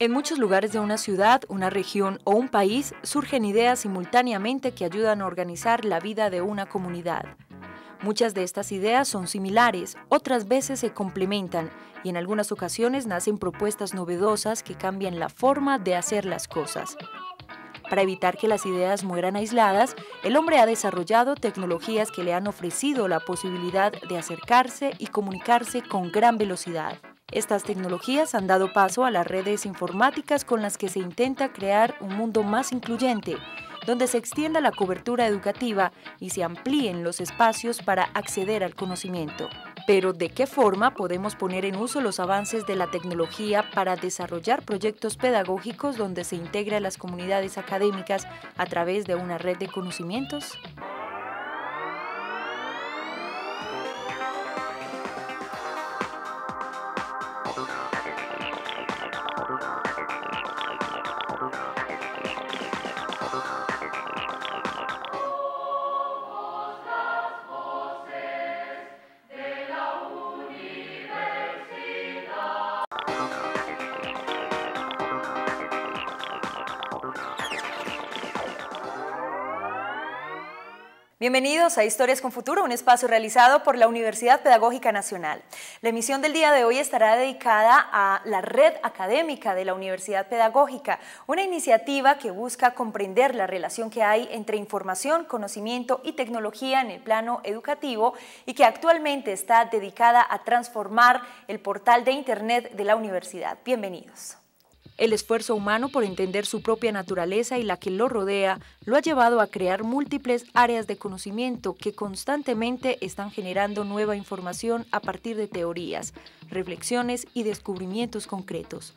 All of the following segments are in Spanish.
En muchos lugares de una ciudad, una región o un país surgen ideas simultáneamente que ayudan a organizar la vida de una comunidad. Muchas de estas ideas son similares, otras veces se complementan y en algunas ocasiones nacen propuestas novedosas que cambian la forma de hacer las cosas. Para evitar que las ideas mueran aisladas, el hombre ha desarrollado tecnologías que le han ofrecido la posibilidad de acercarse y comunicarse con gran velocidad. Estas tecnologías han dado paso a las redes informáticas con las que se intenta crear un mundo más incluyente, donde se extienda la cobertura educativa y se amplíen los espacios para acceder al conocimiento. Pero ¿de qué forma podemos poner en uso los avances de la tecnología para desarrollar proyectos pedagógicos donde se integren las comunidades académicas a través de una red de conocimientos? Bienvenidos a Historias con Futuro, un espacio realizado por la Universidad Pedagógica Nacional. La emisión del día de hoy estará dedicada a la Red Académica de la Universidad Pedagógica, una iniciativa que busca comprender la relación que hay entre información, conocimiento y tecnología en el plano educativo y que actualmente está dedicada a transformar el portal de Internet de la universidad. Bienvenidos. El esfuerzo humano por entender su propia naturaleza y la que lo rodea lo ha llevado a crear múltiples áreas de conocimiento que constantemente están generando nueva información a partir de teorías, reflexiones y descubrimientos concretos.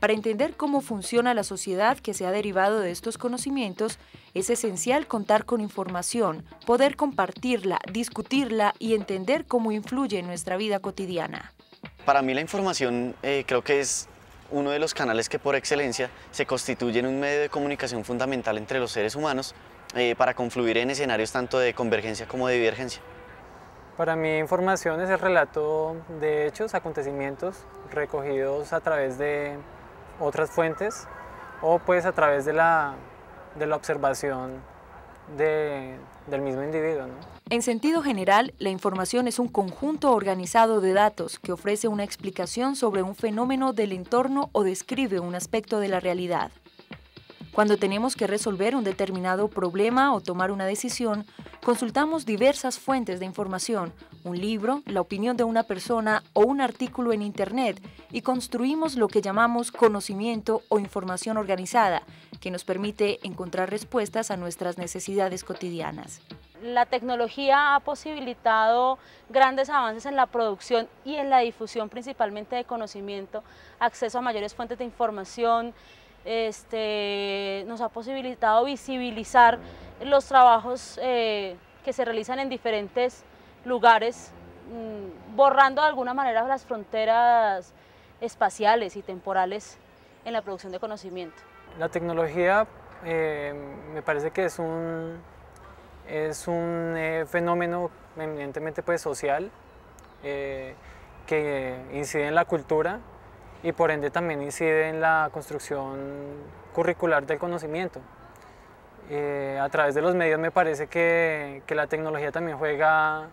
Para entender cómo funciona la sociedad que se ha derivado de estos conocimientos, es esencial contar con información, poder compartirla, discutirla y entender cómo influye en nuestra vida cotidiana. Para mí la información eh, creo que es uno de los canales que por excelencia se constituyen un medio de comunicación fundamental entre los seres humanos eh, para confluir en escenarios tanto de convergencia como de divergencia. Para mí información es el relato de hechos, acontecimientos recogidos a través de otras fuentes o pues a través de la, de la observación del mismo individuo. En sentido general, la información es un conjunto organizado de datos que ofrece una explicación sobre un fenómeno del entorno o describe un aspecto de la realidad. Cuando tenemos que resolver un determinado problema o tomar una decisión, consultamos diversas fuentes de información, un libro, la opinión de una persona o un artículo en Internet y construimos lo que llamamos conocimiento o información organizada, que nos permite encontrar respuestas a nuestras necesidades cotidianas. La tecnología ha posibilitado grandes avances en la producción y en la difusión principalmente de conocimiento, acceso a mayores fuentes de información, este, nos ha posibilitado visibilizar los trabajos eh, que se realizan en diferentes lugares, mm, borrando de alguna manera las fronteras espaciales y temporales en la producción de conocimiento. La tecnología eh, me parece que es un, es un eh, fenómeno eminentemente pues, social que incide en la cultura y por ende también incide en la construcción curricular del conocimiento. Eh, a través de los medios me parece que, la tecnología también juega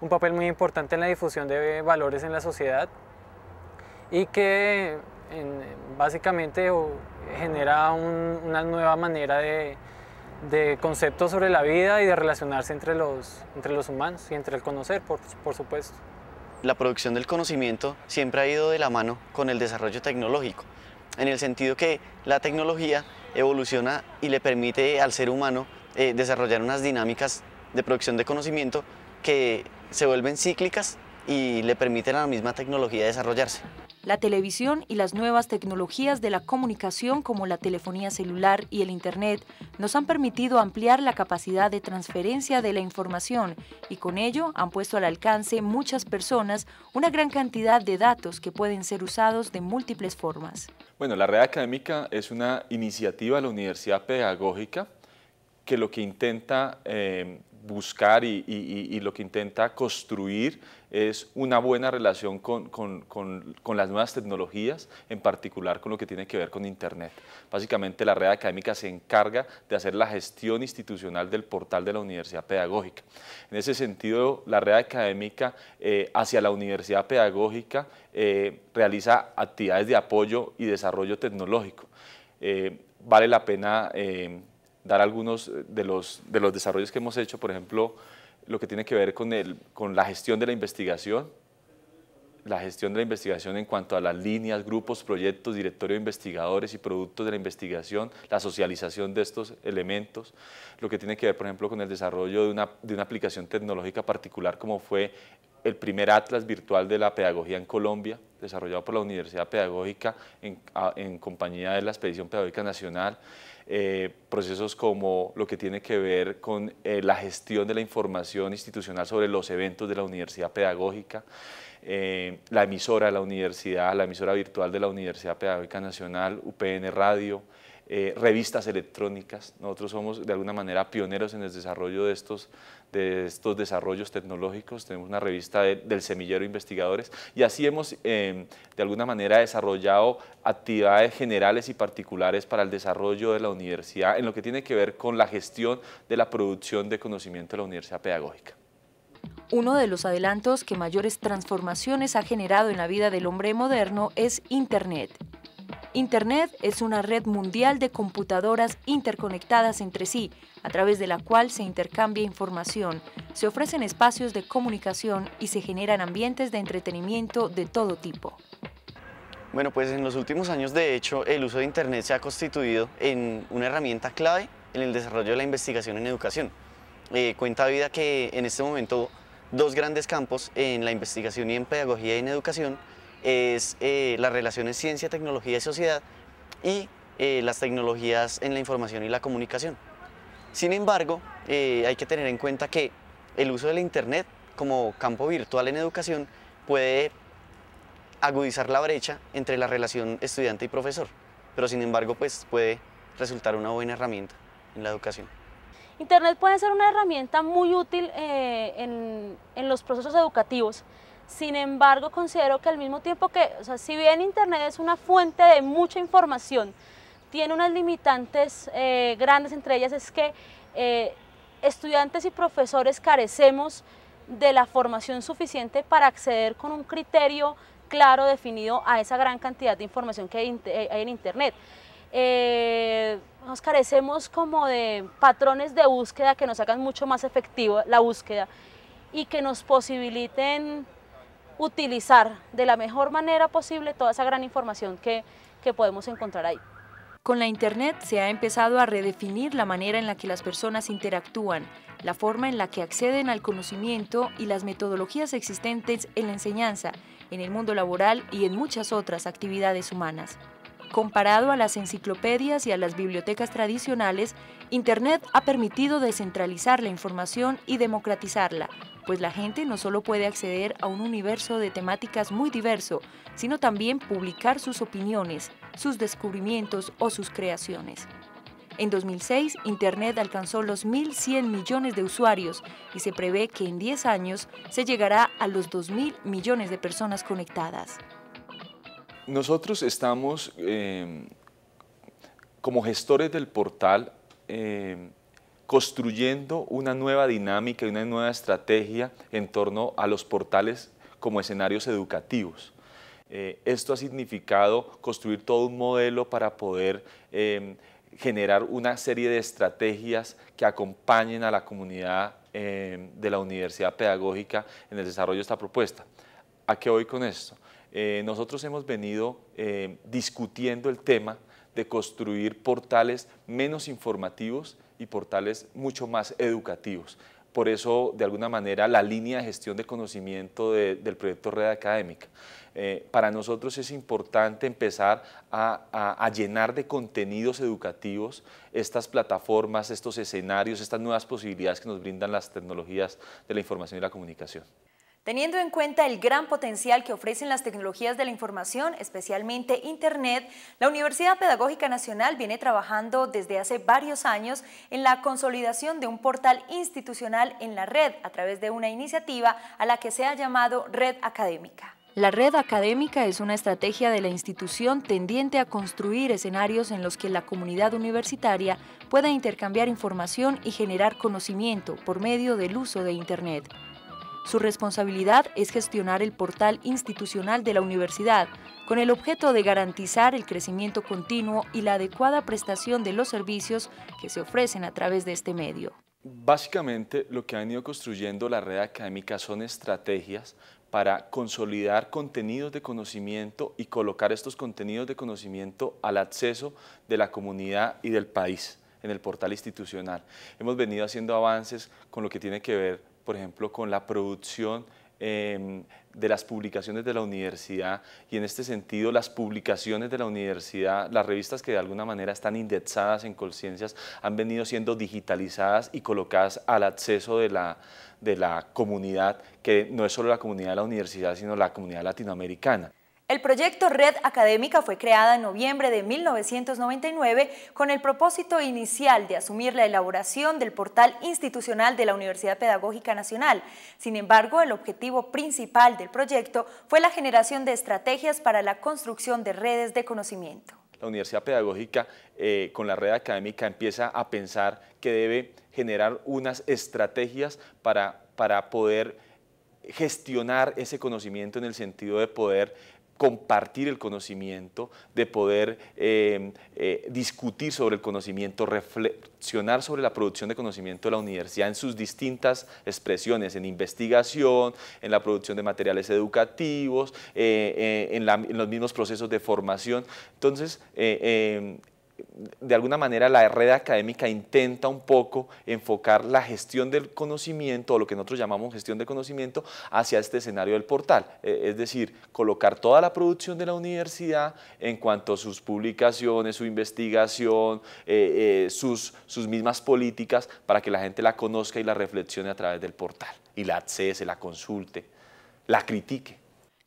un papel muy importante en la difusión de valores en la sociedad y que básicamente genera una nueva manera de, de conceptos sobre la vida y de relacionarse entre los, entre los humanos y entre el conocer, por supuesto la producción del conocimiento siempre ha ido de la mano con el desarrollo tecnológico, en el sentido que la tecnología evoluciona y le permite al ser humano eh, desarrollar unas dinámicas de producción de conocimiento que se vuelven cíclicas y le permiten a la misma tecnología desarrollarse la televisión y las nuevas tecnologías de la comunicación como la telefonía celular y el Internet nos han permitido ampliar la capacidad de transferencia de la información y con ello han puesto al alcance muchas personas una gran cantidad de datos que pueden ser usados de múltiples formas. Bueno, la red académica es una iniciativa de la Universidad Pedagógica que lo que intenta eh, buscar y, lo que intenta construir es una buena relación con, las nuevas tecnologías, en particular con lo que tiene que ver con Internet. Básicamente la red académica se encarga de hacer la gestión institucional del portal de la Universidad Pedagógica. En ese sentido, la red académica eh, hacia la Universidad Pedagógica eh, realiza actividades de apoyo y desarrollo tecnológico. Eh, vale la pena dar algunos eh, de los, de los desarrollos que hemos hecho, por ejemplo, lo que tiene que ver con, el, con la gestión de la investigación, la gestión de la investigación en cuanto a las líneas, grupos, proyectos, directorio de investigadores y productos de la investigación, la socialización de estos elementos, lo que tiene que ver, por ejemplo, con el desarrollo de una, aplicación tecnológica particular como fue el primer atlas virtual de la pedagogía en Colombia, desarrollado por la Universidad Pedagógica en, en compañía de la Expedición Pedagógica Nacional, eh, procesos como lo que tiene que ver con eh, la gestión de la información institucional sobre los eventos de la Universidad Pedagógica, eh, la emisora de la universidad, la emisora virtual de la Universidad Pedagógica Nacional, UPN Radio, revistas electrónicas. Nosotros somos de alguna manera pioneros en el desarrollo de estos, de estos desarrollos tecnológicos, tenemos una revista del semillero investigadores y así hemos em, de alguna manera desarrollado actividades generales y particulares para el desarrollo de la universidad en lo que tiene que ver con la gestión de la producción de conocimiento de la universidad pedagógica. Uno de los adelantos que mayores transformaciones ha generado en la vida del hombre moderno es Internet. Internet es una red mundial de computadoras interconectadas entre sí, a través de la cual se intercambia información, se ofrecen espacios de comunicación y se generan ambientes de entretenimiento de todo tipo. Bueno, pues en los últimos años, de hecho, el uso de Internet se ha constituido en una herramienta clave en el desarrollo de la investigación en educación. Eh, cuenta vida que en este momento dos grandes campos en la investigación y en pedagogía y en educación es eh, las relaciones ciencia, tecnología y sociedad y eh, las tecnologías en la información y la comunicación. Sin embargo, eh, hay que tener en cuenta que el uso del Internet como campo virtual en educación puede agudizar la brecha entre la relación estudiante y profesor, pero sin embargo pues, puede resultar una buena herramienta en la educación. Internet puede ser una herramienta muy útil en, en los procesos educativos, sin embargo, considero que al mismo tiempo que, o sea, si bien Internet es una fuente de mucha información, tiene unas limitantes eh, grandes, entre ellas es que eh, estudiantes y profesores carecemos de la formación suficiente para acceder con un criterio claro definido a esa gran cantidad de información que hay en eh, Internet. nos carecemos como de patrones de búsqueda que nos hagan mucho más efectivo la búsqueda y que nos posibiliten utilizar de la mejor manera posible toda esa gran información que, que podemos encontrar ahí. Con la Internet se ha empezado a redefinir la manera en la que las personas interactúan, la forma en la que acceden al conocimiento y las metodologías existentes en la enseñanza, en el mundo laboral y en muchas otras actividades humanas. Comparado a las enciclopedias y a las bibliotecas tradicionales, Internet ha permitido descentralizar la información y democratizarla, pues la gente no solo puede acceder a un universo de temáticas muy diverso, sino también publicar sus opiniones, sus descubrimientos o sus creaciones. En 2006, Internet alcanzó los 1.100 millones de usuarios y se prevé que en 10 años se llegará a los 2.000 millones de personas conectadas. Nosotros estamos, em, como gestores del portal, em, construyendo una nueva dinámica y una nueva estrategia en torno a los portales como escenarios educativos. Eh, esto ha significado construir todo un modelo para poder em, generar una serie de estrategias que acompañen a la comunidad de la Universidad Pedagógica en el desarrollo de esta propuesta. ¿A qué voy con esto? Eh, nosotros hemos venido eh, discutiendo el tema de construir portales menos informativos y portales mucho más educativos. Por eso, de alguna manera, la línea de gestión de conocimiento del proyecto Red Académica. Eh, para nosotros es importante empezar a, llenar de contenidos educativos estas plataformas, estos escenarios, estas nuevas posibilidades que nos brindan las tecnologías de la información y la comunicación. Teniendo en cuenta el gran potencial que ofrecen las tecnologías de la información, especialmente Internet, la Universidad Pedagógica Nacional viene trabajando desde hace varios años en la consolidación de un portal institucional en la red a través de una iniciativa a la que se ha llamado Red Académica. La red académica es una estrategia de la institución tendiente a construir escenarios en los que la comunidad universitaria pueda intercambiar información y generar conocimiento por medio del uso de Internet. Su responsabilidad es gestionar el portal institucional de la universidad, con el objeto de garantizar el crecimiento continuo y la adecuada prestación de los servicios que se ofrecen a través de este medio. Básicamente, lo que ha venido construyendo la red académica son estrategias para consolidar contenidos de conocimiento y colocar estos contenidos de conocimiento al acceso de la comunidad y del país en el portal institucional. Hemos venido haciendo avances con lo que tiene que ver por ejemplo, con la producción em, de las publicaciones de la universidad y en este sentido las publicaciones de la universidad, las revistas que de alguna manera están indexadas en Colciencias han venido siendo digitalizadas y colocadas al acceso de la, de la comunidad, que no es solo la comunidad de la universidad, sino la comunidad latinoamericana. El proyecto Red Académica fue creada en noviembre de 1999 con el propósito inicial de asumir la elaboración del portal institucional de la Universidad Pedagógica Nacional. Sin embargo, el objetivo principal del proyecto fue la generación de estrategias para la construcción de redes de conocimiento. La Universidad Pedagógica eh, con la red académica empieza a pensar que debe generar unas estrategias para poder gestionar ese conocimiento en el sentido de poder compartir el conocimiento, de poder em, eh, discutir sobre el conocimiento, reflexionar sobre la producción de conocimiento de la universidad en sus distintas expresiones, en investigación, en la producción de materiales educativos, eh, eh, en, en, los mismos procesos de formación. Entonces, em, de alguna manera la red académica intenta un poco enfocar la gestión del conocimiento, o lo que nosotros llamamos gestión de conocimiento, hacia este escenario del portal. E, es decir, colocar toda la producción de la universidad en cuanto a sus publicaciones, su investigación, eh, eh, sus, sus mismas políticas, para que la gente la conozca y la reflexione a través del portal, y la accese, la consulte, la critique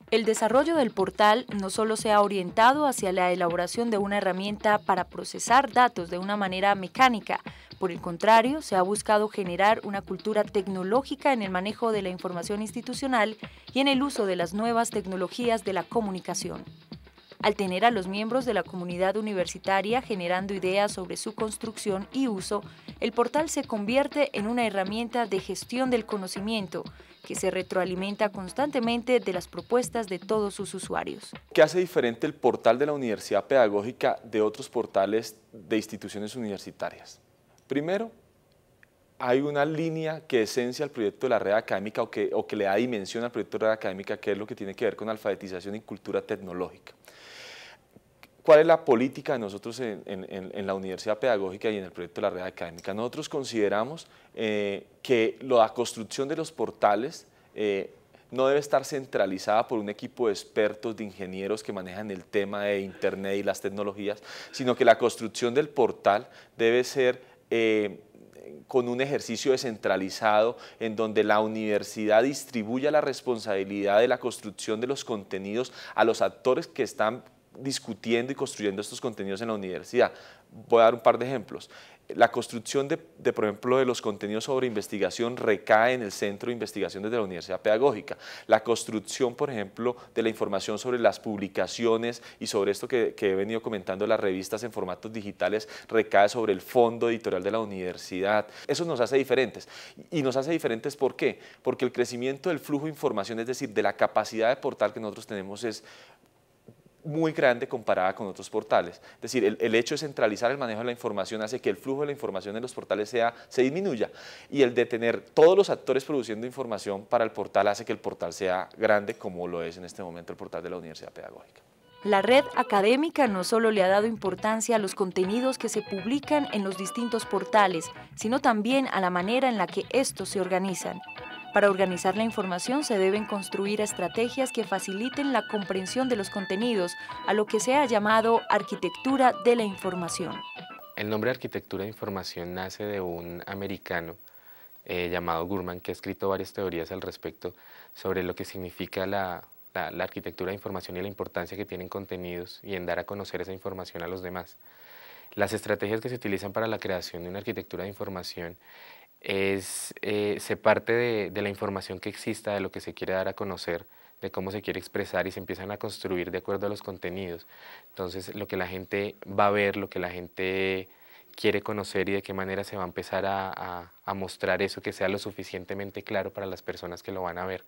el desarrollo del portal no solo se ha orientado hacia la elaboración de una herramienta para procesar datos de una manera mecánica, por el contrario, se ha buscado generar una cultura tecnológica en el manejo de la información institucional y en el uso de las nuevas tecnologías de la comunicación. Al tener a los miembros de la comunidad universitaria generando ideas sobre su construcción y uso, el portal se convierte en una herramienta de gestión del conocimiento que se retroalimenta constantemente de las propuestas de todos sus usuarios. ¿Qué hace diferente el portal de la Universidad Pedagógica de otros portales de instituciones universitarias? Primero, hay una línea que esencia el proyecto de la red académica o que, le da dimensión al proyecto de la red académica, que es lo que tiene que ver con alfabetización y cultura tecnológica. ¿Cuál es la política de nosotros en, la Universidad Pedagógica y en el proyecto de la red académica? Nosotros consideramos eh, que la construcción de los portales eh, no debe estar centralizada por un equipo de expertos, de ingenieros que manejan el tema de Internet y las tecnologías, sino que la construcción del portal debe ser... Eh, con un ejercicio descentralizado en donde la universidad distribuya la responsabilidad de la construcción de los contenidos a los actores que están discutiendo y construyendo estos contenidos en la universidad. Voy a dar un par de ejemplos. La construcción de, por ejemplo, de los contenidos sobre investigación recae en el Centro de Investigación de la Universidad Pedagógica. La construcción, por ejemplo, de la información sobre las publicaciones y sobre esto que, que he venido comentando, las revistas en formatos digitales, recae sobre el fondo editorial de la universidad. Eso nos hace diferentes. Y nos hace diferentes ¿por qué? Porque el crecimiento del flujo de información, es decir, de la capacidad de portal que nosotros tenemos es muy grande comparada con otros portales. Es decir, el, hecho de centralizar el manejo de la información hace que el flujo de la información en los portales sea, se disminuya y el de tener todos los actores produciendo información para el portal hace que el portal sea grande como lo es en este momento el portal de la Universidad Pedagógica. La red académica no solo le ha dado importancia a los contenidos que se publican en los distintos portales, sino también a la manera en la que estos se organizan. Para organizar la información se deben construir estrategias que faciliten la comprensión de los contenidos, a lo que se ha llamado arquitectura de la información. El nombre arquitectura de información nace de un americano eh, llamado Gurman, que ha escrito varias teorías al respecto sobre lo que significa la, la, arquitectura de información y la importancia que tienen contenidos y en dar a conocer esa información a los demás. Las estrategias que se utilizan para la creación de una arquitectura de información eh, se parte de, la información que exista, de lo que se quiere dar a conocer, de cómo se quiere expresar y se empiezan a construir de acuerdo a los contenidos. Entonces, lo que la gente va a ver, lo que la gente quiere conocer y de qué manera se va a empezar a, mostrar eso, que sea lo suficientemente claro para las personas que lo van a ver.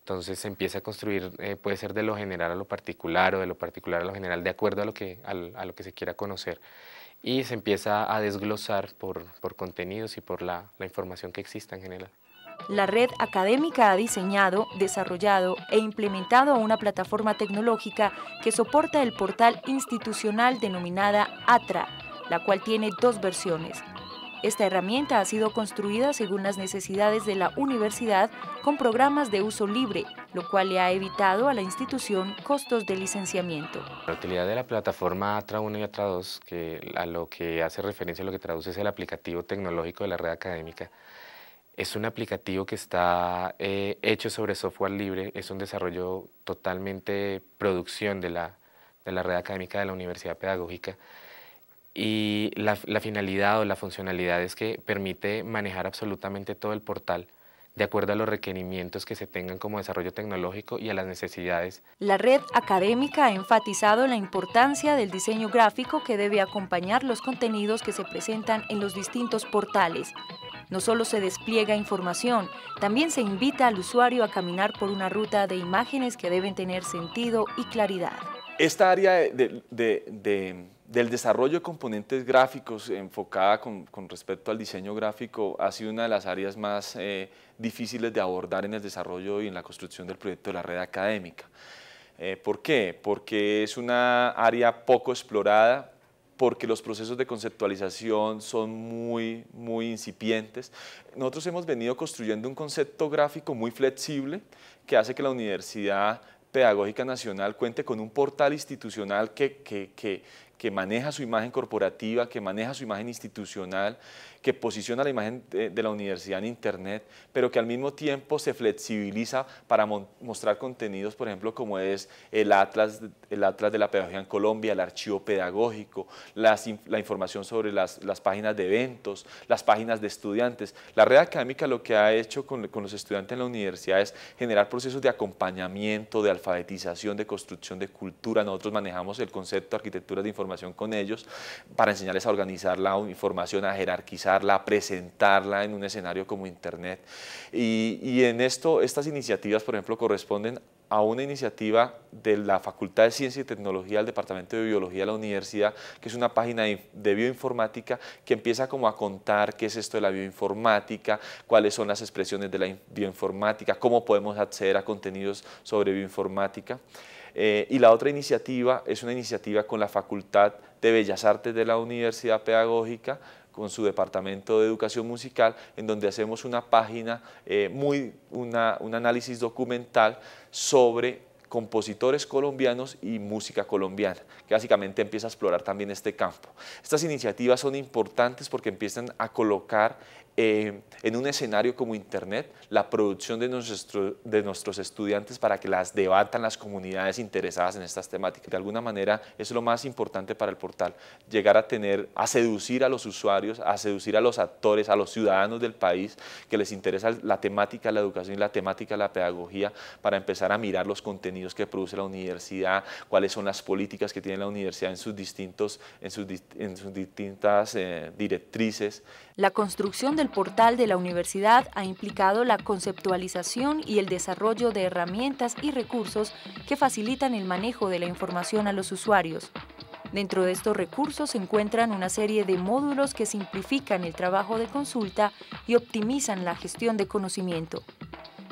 Entonces se empieza a construir, eh, puede ser de lo general a lo particular o de lo particular a lo general, de acuerdo a lo que se quiera conocer y se empieza a desglosar por, contenidos y por la, la información que exista en general. La red académica ha diseñado, desarrollado e implementado una plataforma tecnológica que soporta el portal institucional denominada ATRA, la cual tiene dos versiones. Esta herramienta ha sido construida según las necesidades de la universidad con programas de uso libre lo cual le ha evitado a la institución costos de licenciamiento. La utilidad de la plataforma ATRA 1 y ATRA 2, que a lo que hace referencia, lo que traduce es el aplicativo tecnológico de la red académica, es un aplicativo que está eh, hecho sobre software libre, es un desarrollo totalmente producción de la, de la red académica de la Universidad Pedagógica. Y la finalidad o la funcionalidad es que permite manejar absolutamente todo el portal de acuerdo a los requerimientos que se tengan como desarrollo tecnológico y a las necesidades. La red académica ha enfatizado la importancia del diseño gráfico que debe acompañar los contenidos que se presentan en los distintos portales. No solo se despliega información, también se invita al usuario a caminar por una ruta de imágenes que deben tener sentido y claridad. Esta área de, del desarrollo de componentes gráficos enfocada con, respecto al diseño gráfico ha sido una de las áreas más eh, difíciles de abordar en el desarrollo y en la construcción del proyecto de la red académica. Eh, ¿Por qué? Porque es una área poco explorada, porque los procesos de conceptualización son muy, muy incipientes. Nosotros hemos venido construyendo un concepto gráfico muy flexible que hace que la Universidad Pedagógica Nacional cuente con un portal institucional que, que, que maneja su imagen corporativa, que maneja su imagen institucional, que posiciona la imagen de, la universidad en Internet, pero que al mismo tiempo se flexibiliza para mostrar contenidos, por ejemplo, como es el atlas, el atlas de la pedagogía en Colombia, el archivo pedagógico, la información sobre las, las, páginas de eventos, las páginas de estudiantes. La red académica lo que ha hecho con, con los estudiantes en la universidad es generar procesos de acompañamiento, de alfabetización, de construcción de cultura. Nosotros manejamos el concepto de arquitectura de información con ellos para enseñarles a organizar la información, a jerarquizarla, a presentarla en un escenario como Internet. Y, y en esto, estas iniciativas, por ejemplo, corresponden a una iniciativa de la Facultad de Ciencia y Tecnología del Departamento de Biología de la Universidad, que es una página de bioinformática que empieza como a contar qué es esto de la bioinformática, cuáles son las expresiones de la bioinformática, cómo podemos acceder a contenidos sobre bioinformática. Eh, y la otra iniciativa es una iniciativa con la Facultad de Bellas Artes de la Universidad Pedagógica, con su departamento de educación musical, en donde hacemos una página, eh, un análisis documental sobre compositores colombianos y música colombiana, que básicamente empieza a explorar también este campo. Estas iniciativas son importantes porque empiezan a colocar eh, en un escenario como Internet, la producción de, de nuestros estudiantes para que las debatan las comunidades interesadas en estas temáticas. De alguna manera, es lo más importante para el portal, llegar a tener, a seducir a los usuarios, a seducir a los actores, a los ciudadanos del país que les interesa la temática la educación y la temática la pedagogía, para empezar a mirar los contenidos que produce la universidad, cuáles son las políticas que tiene la universidad en sus, distintos, en sus, distintas eh, directrices. La construcción de el portal de la universidad ha implicado la conceptualización y el desarrollo de herramientas y recursos que facilitan el manejo de la información a los usuarios. Dentro de estos recursos se encuentran una serie de módulos que simplifican el trabajo de consulta y optimizan la gestión de conocimiento.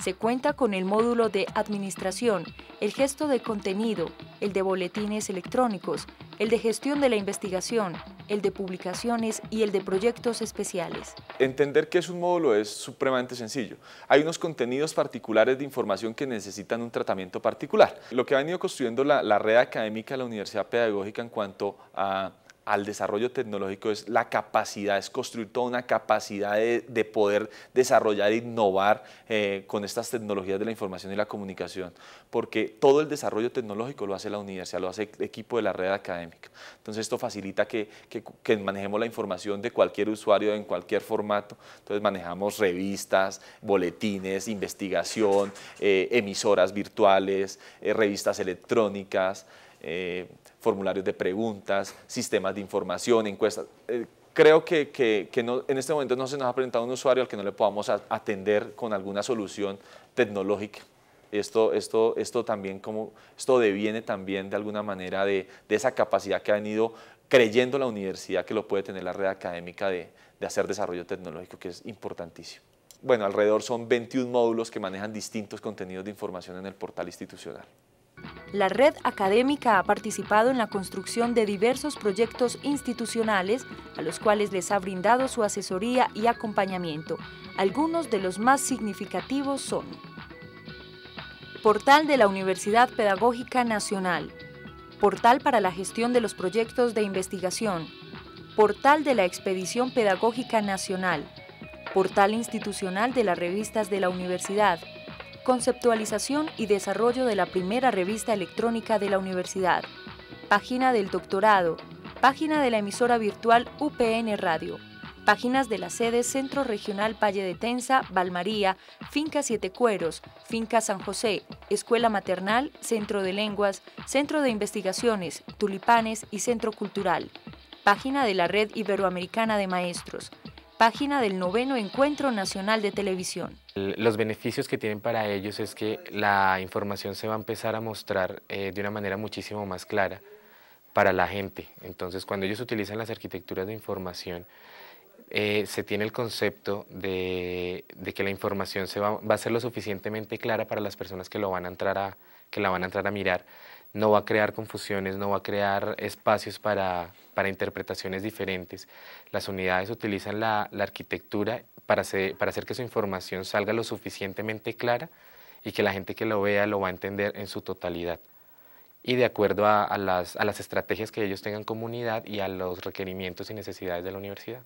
Se cuenta con el módulo de administración, el gesto de contenido, el de boletines electrónicos, el de gestión de la investigación, el de publicaciones y el de proyectos especiales. Entender que es un módulo es supremamente sencillo. Hay unos contenidos particulares de información que necesitan un tratamiento particular. Lo que ha venido construyendo la, la red académica de la Universidad Pedagógica en cuanto a al desarrollo tecnológico es la capacidad, es construir toda una capacidad de, poder desarrollar e innovar eh, con estas tecnologías de la información y la comunicación, porque todo el desarrollo tecnológico lo hace la universidad, lo hace el equipo de la red académica. Entonces esto facilita que, manejemos la información de cualquier usuario en cualquier formato, entonces manejamos revistas, boletines, investigación, eh, emisoras virtuales, eh, revistas electrónicas formularios de preguntas, sistemas de información, encuestas. Eh, creo que, en este momento no se nos ha presentado un usuario al que no le podamos atender con alguna solución tecnológica. Esto, también como, esto deviene también de alguna manera de, esa capacidad que ha venido creyendo la universidad que lo puede tener la red académica de, de hacer desarrollo tecnológico, que es importantísimo. Bueno, alrededor son 21 módulos que manejan distintos contenidos de información en el portal institucional. La red académica ha participado en la construcción de diversos proyectos institucionales a los cuales les ha brindado su asesoría y acompañamiento. Algunos de los más significativos son Portal de la Universidad Pedagógica Nacional, Portal para la Gestión de los Proyectos de Investigación, Portal de la Expedición Pedagógica Nacional, Portal Institucional de las Revistas de la Universidad, conceptualización y desarrollo de la primera revista electrónica de la universidad, página del doctorado, página de la emisora virtual UPN Radio, páginas de la sede Centro Regional Valle de Tensa, Valmaría, Finca Siete Cueros, Finca San José, Escuela Maternal, Centro de Lenguas, Centro de Investigaciones, Tulipanes y Centro Cultural. Página de la Red Iberoamericana de Maestros, página del noveno Encuentro Nacional de Televisión. Los beneficios que tienen para ellos es que la información se va a empezar a mostrar eh, de una manera muchísimo más clara para la gente. Entonces, cuando ellos utilizan las arquitecturas de información, eh, se tiene el concepto de, que la información va, a ser lo suficientemente clara para las personas que, que la van a entrar a mirar no va a crear confusiones, no va a crear espacios para, interpretaciones diferentes. Las unidades utilizan la, arquitectura para, hacer, para hacer que su información salga lo suficientemente clara y que la gente que lo vea lo va a entender en su totalidad y de acuerdo a, las, estrategias que ellos tengan como unidad y a los requerimientos y necesidades de la universidad.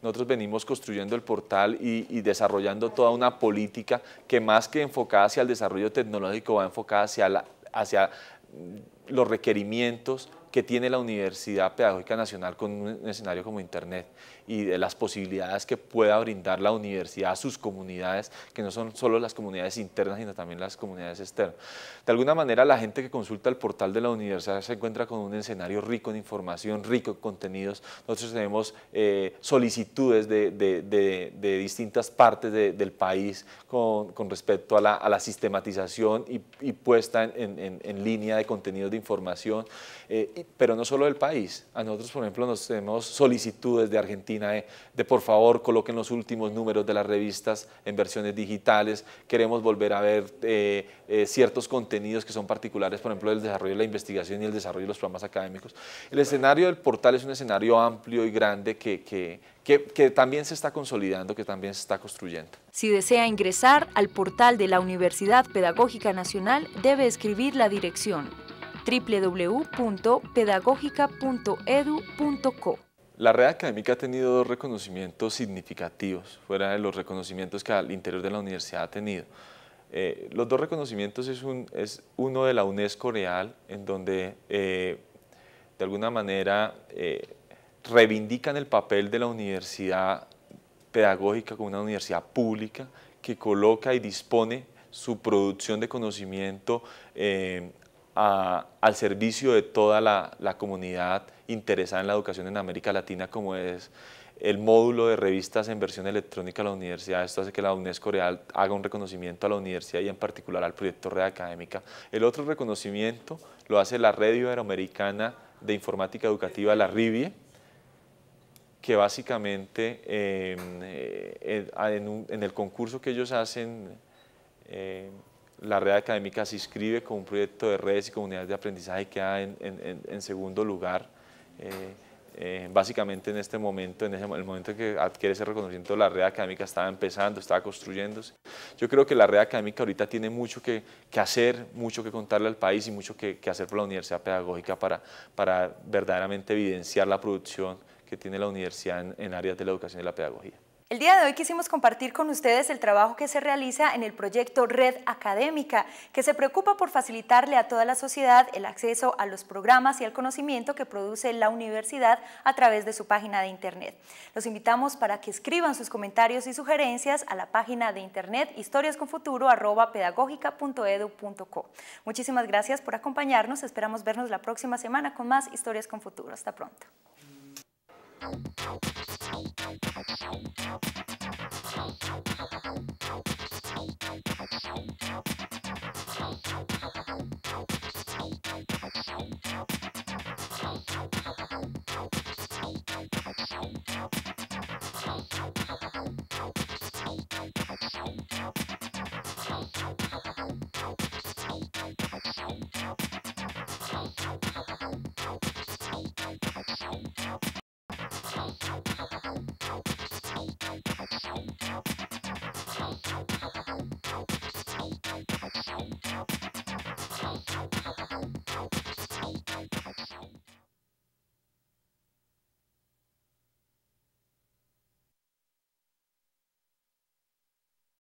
Nosotros venimos construyendo el portal y, desarrollando toda una política que más que enfocada hacia el desarrollo tecnológico va enfocada hacia la, hacia los requerimientos que tiene la Universidad Pedagógica Nacional con un escenario como Internet y de las posibilidades que pueda brindar la universidad a sus comunidades, que no son solo las comunidades internas, sino también las comunidades externas. De alguna manera, la gente que consulta el portal de la universidad se encuentra con un escenario rico en información, rico en contenidos. Nosotros tenemos eh, solicitudes de, de, de, distintas partes del país con, con respecto a la, sistematización y, y puesta en, en, línea de contenidos de información, eh, pero no solo del país. A nosotros, por ejemplo, nos tenemos solicitudes de Argentina, eh, de por favor coloquen los últimos números de las revistas en versiones digitales, queremos volver a ver eh, eh, ciertos contenidos que son particulares, por ejemplo, el desarrollo de la investigación y el desarrollo de los programas académicos. El escenario del portal es un escenario amplio y grande que, que también se está consolidando, que también se está construyendo. Si desea ingresar al portal de la Universidad Pedagógica Nacional, debe escribir la dirección www.pedagogica.edu.co. La red académica ha tenido dos reconocimientos significativos, fuera de los reconocimientos que al interior de la universidad ha tenido. Eh, los dos reconocimientos es, uno de la UNESCO Real, en donde eh, de alguna manera eh, reivindican el papel de la universidad pedagógica como una universidad pública que coloca y dispone su producción de conocimiento al servicio de toda la comunidad interesada en la educación en América Latina como es el módulo de revistas en versión electrónica a la universidad. Esto hace que la UNESCO Real haga un reconocimiento a la universidad y en particular al proyecto Red Académica. El otro reconocimiento lo hace la Red Iberoamericana de Informática Educativa, la RIBIE, que básicamente em, eh, ah, en, el concurso que ellos hacen, eh, la red académica se inscribe con un proyecto de redes y comunidades de aprendizaje y queda en segundo lugar. Eh, eh, básicamente en este momento, en el momento en que adquiere ese reconocimiento, la red académica estaba empezando, estaba construyéndose. Yo creo que la red académica ahorita tiene mucho que, hacer, mucho que contarle al país y mucho que, hacer por la Universidad Pedagógica para, verdaderamente evidenciar la producción que tiene la universidad en áreas de la educación y la pedagogía. El día de hoy quisimos compartir con ustedes el trabajo que se realiza en el proyecto Red Académica, que se preocupa por facilitarle a toda la sociedad el acceso a los programas y al conocimiento que produce la universidad a través de su página de Internet. Los invitamos para que escriban sus comentarios y sugerencias a la página de Internet historiasconfuturo.pedagógica.edu.co. Muchísimas gracias por acompañarnos. Esperamos vernos la próxima semana con más Historias con Futuro. Hasta pronto.